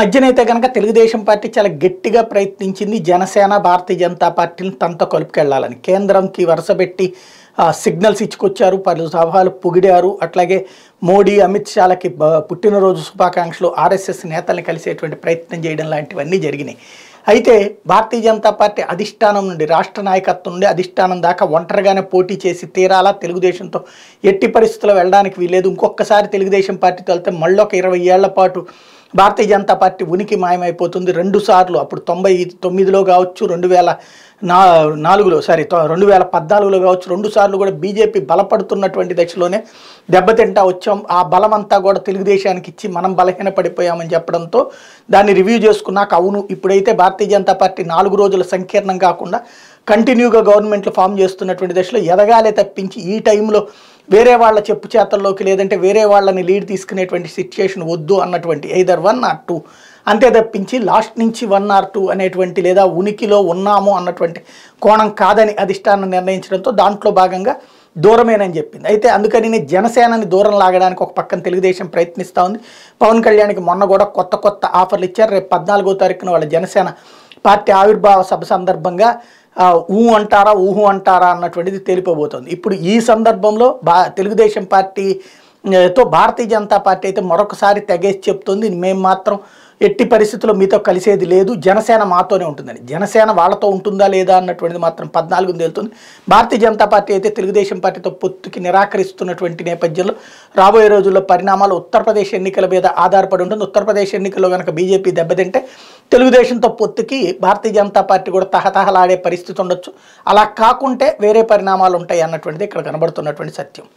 మధ్యనైతే కనుక తెలుగుదేశం పార్టీ చాలా గట్టిగా ప్రయత్నించింది జనసేన భారతీయ జనతా పార్టీని తనతో కలుపుకెళ్లాలని కేంద్రంకి వరుసపెట్టి సిగ్నల్స్ ఇచ్చుకొచ్చారు పలు సభలు పొగిడారు అట్లాగే మోడీ అమిత్ షాలకి పుట్టినరోజు శుభాకాంక్షలు ఆర్ఎస్ఎస్ నేతల్ని కలిసేటువంటి ప్రయత్నం చేయడం లాంటివన్నీ జరిగినాయి అయితే భారతీయ జనతా పార్టీ అధిష్టానం నుండి రాష్ట్ర నాయకత్వం నుండి అధిష్టానం దాకా ఒంటరిగానే పోటీ చేసి తీరాలా తెలుగుదేశంతో ఎట్టి పరిస్థితుల్లో వెళ్ళడానికి వీల్లేదు ఇంకొకసారి తెలుగుదేశం పార్టీతో వెళ్తే మళ్ళీ ఒక ఇరవై ఏళ్ల పాటు భారతీయ జనతా పార్టీ ఉనికి మాయమైపోతుంది రెండు సార్లు అప్పుడు తొంభై తొమ్మిదిలో కావచ్చు రెండు వేల నా నాలుగులో సారీ రెండు వేల పద్నాలుగులో కావచ్చు రెండు సార్లు కూడా బీజేపీ బలపడుతున్నటువంటి దశలోనే దెబ్బతింటా వచ్చాం ఆ బలం అంతా కూడా తెలుగుదేశానికి ఇచ్చి మనం బలహీన పడిపోయామని చెప్పడంతో దాన్ని రివ్యూ చేసుకున్నాక అవును ఇప్పుడైతే భారతీయ జనతా పార్టీ నాలుగు రోజుల సంకీర్ణం కాకుండా కంటిన్యూగా గవర్నమెంట్లు ఫామ్ చేస్తున్నటువంటి దశలో ఎదగాలే తప్పించి ఈ టైంలో వేరే వాళ్ళ చెప్పు చేతల్లోకి లేదంటే వేరే వాళ్ళని లీడ్ తీసుకునేటువంటి సిచ్యుయేషన్ వద్దు అన్నటువంటి ఐదర్ వన్ ఆర్ టూ అంతే తప్పించి లాస్ట్ నుంచి వన్ ఆర్ టూ అనేటువంటి లేదా ఉనికిలో ఉన్నాము అన్నటువంటి కోణం కాదని అధిష్టానం నిర్ణయించడంతో దాంట్లో భాగంగా దూరమేనని చెప్పింది అయితే అందుకని జనసేనని దూరం లాగడానికి ఒక పక్కన తెలుగుదేశం ప్రయత్నిస్తూ ఉంది పవన్ కళ్యాణ్కి మొన్న కూడా కొత్త కొత్త ఆఫర్లు ఇచ్చారు రేపు పద్నాలుగో తారీఖున వాళ్ళ జనసేన పార్టీ ఆవిర్భావ సభ సందర్భంగా ఊ అంటారా ఊహు అంటారా అన్నటువంటిది తేలిపోబోతోంది ఇప్పుడు ఈ సందర్భంలో బా తెలుగుదేశం పార్టీ తో భారతీయ జనతా పార్టీ అయితే మరొకసారి తెగేసి చెప్తుంది మేము మాత్రం ఎట్టి పరిస్థితుల్లో మీతో కలిసేది లేదు జనసేన మాతోనే ఉంటుందని జనసేన వాళ్ళతో ఉంటుందా లేదా అన్నటువంటిది మాత్రం పద్నాలుగు తేలుతుంది భారతీయ జనతా పార్టీ అయితే తెలుగుదేశం పార్టీతో పొత్తుకి నిరాకరిస్తున్నటువంటి నేపథ్యంలో రాబోయే రోజుల్లో పరిణామాలు ఉత్తరప్రదేశ్ ఎన్నికల మీద ఆధారపడి ఉంటుంది ఉత్తరప్రదేశ్ ఎన్నికల్లో కనుక బీజేపీ దెబ్బతింటే తెలుగుదేశంతో పొత్తుకి భారతీయ జనతా పార్టీ కూడా తహతహలాడే పరిస్థితి ఉండొచ్చు అలా కాకుంటే వేరే పరిణామాలు ఉంటాయి అన్నటువంటిది ఇక్కడ కనబడుతున్నటువంటి సత్యం